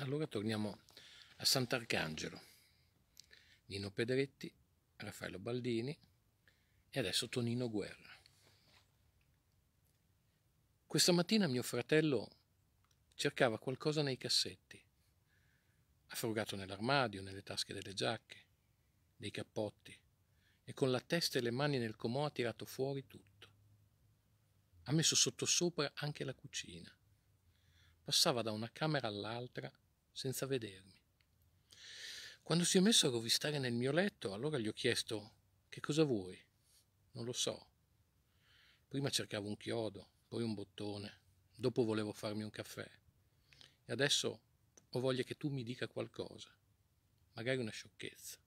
Allora torniamo a Sant'Arcangelo, Nino Pedretti, Raffaello Baldini e adesso Tonino Guerra. Questa mattina mio fratello cercava qualcosa nei cassetti, ha frugato nell'armadio, nelle tasche delle giacche, dei cappotti e con la testa e le mani nel comò ha tirato fuori tutto. Ha messo sottosopra anche la cucina. Passava da una camera all'altra senza vedermi. Quando si è messo a rovistare nel mio letto, allora gli ho chiesto che cosa vuoi? Non lo so. Prima cercavo un chiodo, poi un bottone, dopo volevo farmi un caffè. E adesso ho voglia che tu mi dica qualcosa, magari una sciocchezza.